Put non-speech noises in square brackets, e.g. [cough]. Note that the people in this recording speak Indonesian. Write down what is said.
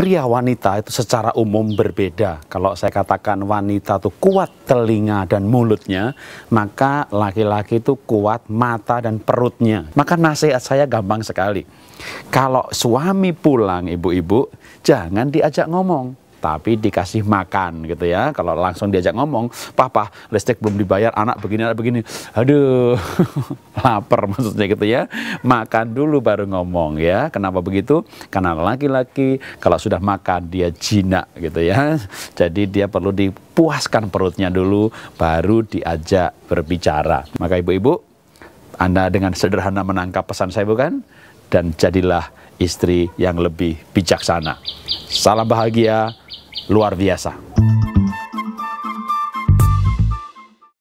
pria wanita itu secara umum berbeda. Kalau saya katakan wanita itu kuat telinga dan mulutnya, maka laki-laki itu kuat mata dan perutnya. Maka nasihat saya gampang sekali. Kalau suami pulang ibu-ibu, jangan diajak ngomong tapi dikasih makan gitu ya. Kalau langsung diajak ngomong, papa listrik belum dibayar, anak begini anak begini, aduh [laughs] lapar maksudnya gitu ya. Makan dulu baru ngomong ya. Kenapa begitu? Karena laki-laki kalau sudah makan dia jinak gitu ya. Jadi dia perlu dipuaskan perutnya dulu, baru diajak berbicara. Maka ibu-ibu, Anda dengan sederhana menangkap pesan saya bukan? Dan jadilah istri yang lebih bijaksana. Salam bahagia, luar biasa.